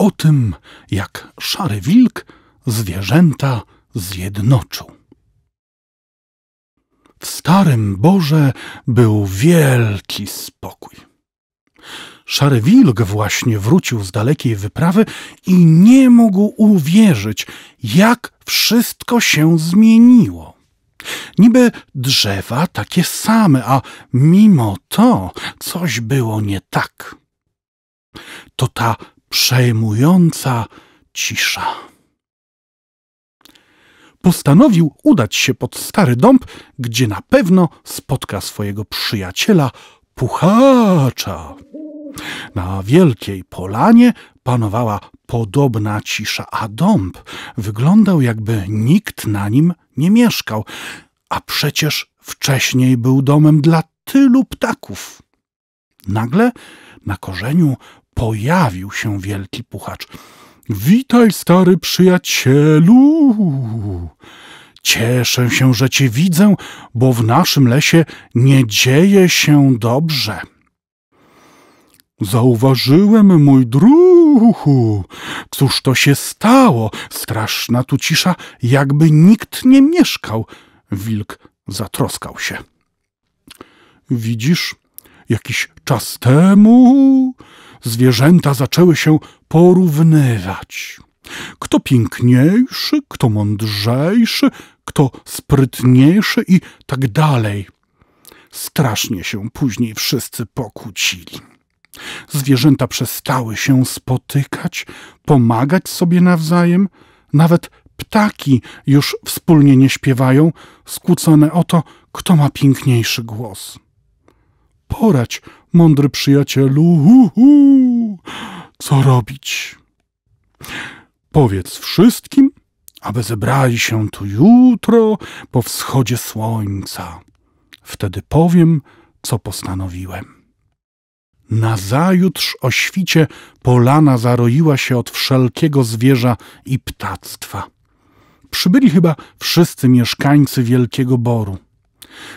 o tym, jak szary wilk zwierzęta zjednoczył. W Starym Boże był wielki spokój. Szary wilk właśnie wrócił z dalekiej wyprawy i nie mógł uwierzyć, jak wszystko się zmieniło. Niby drzewa takie same, a mimo to coś było nie tak. To ta przejmująca cisza. Postanowił udać się pod stary dąb, gdzie na pewno spotka swojego przyjaciela puchacza. Na wielkiej polanie panowała podobna cisza, a dąb wyglądał jakby nikt na nim nie mieszkał, a przecież wcześniej był domem dla tylu ptaków. Nagle na korzeniu pojawił się wielki puchacz. Witaj, stary przyjacielu! Cieszę się, że cię widzę, bo w naszym lesie nie dzieje się dobrze. Zauważyłem, mój druhu. Cóż to się stało? Straszna tu cisza, jakby nikt nie mieszkał. Wilk zatroskał się. Widzisz, Jakiś czas temu zwierzęta zaczęły się porównywać. Kto piękniejszy, kto mądrzejszy, kto sprytniejszy i tak dalej. Strasznie się później wszyscy pokłócili. Zwierzęta przestały się spotykać, pomagać sobie nawzajem, nawet ptaki już wspólnie nie śpiewają, skłócone o to, kto ma piękniejszy głos. Poradź, mądry przyjacielu, hu, hu, co robić? Powiedz wszystkim, aby zebrali się tu jutro po wschodzie słońca. Wtedy powiem, co postanowiłem. Nazajutrz o świcie polana zaroiła się od wszelkiego zwierza i ptactwa. Przybyli chyba wszyscy mieszkańcy Wielkiego Boru.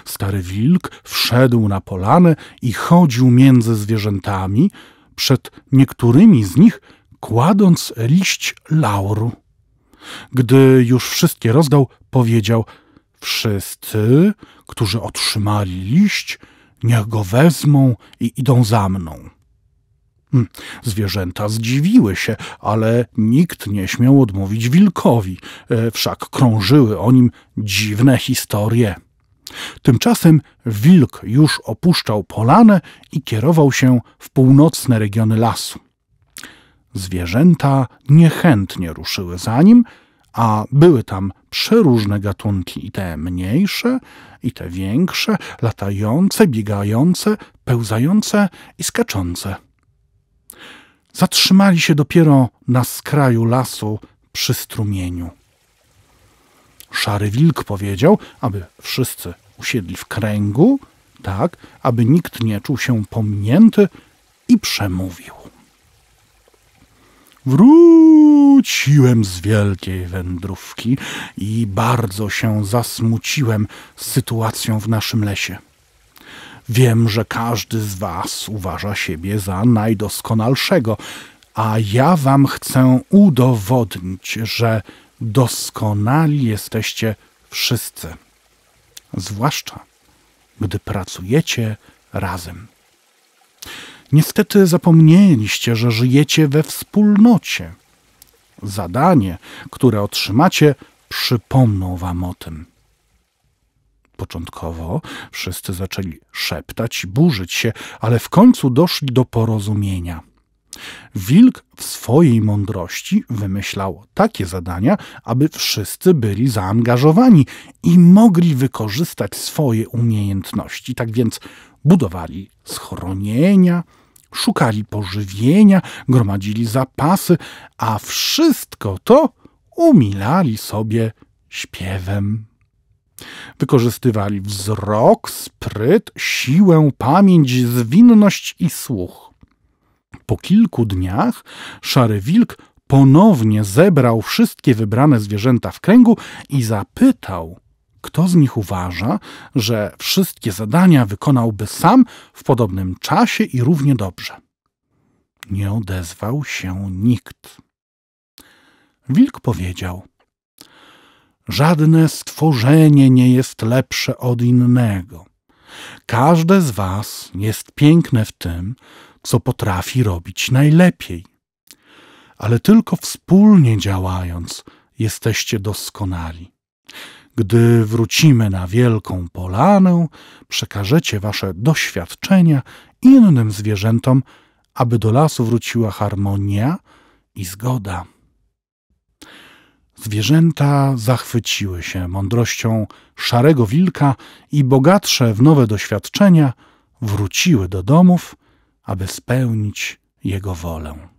Stary wilk wszedł na polanę i chodził między zwierzętami, przed niektórymi z nich kładąc liść lauru. Gdy już wszystkie rozdał, powiedział: Wszyscy, którzy otrzymali liść, niech go wezmą i idą za mną. Hm, zwierzęta zdziwiły się, ale nikt nie śmiał odmówić wilkowi, e, wszak krążyły o nim dziwne historie. Tymczasem wilk już opuszczał polanę i kierował się w północne regiony lasu. Zwierzęta niechętnie ruszyły za nim, a były tam przeróżne gatunki, i te mniejsze, i te większe, latające, biegające, pełzające i skaczące. Zatrzymali się dopiero na skraju lasu przy strumieniu szary wilk powiedział, aby wszyscy usiedli w kręgu, tak aby nikt nie czuł się pominięty i przemówił. Wróciłem z wielkiej wędrówki i bardzo się zasmuciłem z sytuacją w naszym lesie. Wiem, że każdy z Was uważa siebie za najdoskonalszego, a ja Wam chcę udowodnić, że doskonali jesteście wszyscy, zwłaszcza gdy pracujecie razem. Niestety zapomnieliście, że żyjecie we wspólnocie. Zadanie, które otrzymacie, przypomną wam o tym. Początkowo wszyscy zaczęli szeptać i burzyć się, ale w końcu doszli do porozumienia – Wilk w swojej mądrości wymyślał takie zadania, aby wszyscy byli zaangażowani i mogli wykorzystać swoje umiejętności. Tak więc budowali schronienia, szukali pożywienia, gromadzili zapasy, a wszystko to umilali sobie śpiewem. Wykorzystywali wzrok, spryt, siłę, pamięć, zwinność i słuch. Po kilku dniach szary wilk ponownie zebrał wszystkie wybrane zwierzęta w kręgu i zapytał, kto z nich uważa, że wszystkie zadania wykonałby sam w podobnym czasie i równie dobrze. Nie odezwał się nikt. Wilk powiedział: Żadne stworzenie nie jest lepsze od innego. Każde z was jest piękne w tym, co potrafi robić najlepiej. Ale tylko wspólnie działając jesteście doskonali. Gdy wrócimy na wielką polanę, przekażecie wasze doświadczenia innym zwierzętom, aby do lasu wróciła harmonia i zgoda. Zwierzęta zachwyciły się mądrością szarego wilka i bogatsze w nowe doświadczenia wróciły do domów aby spełnić Jego wolę.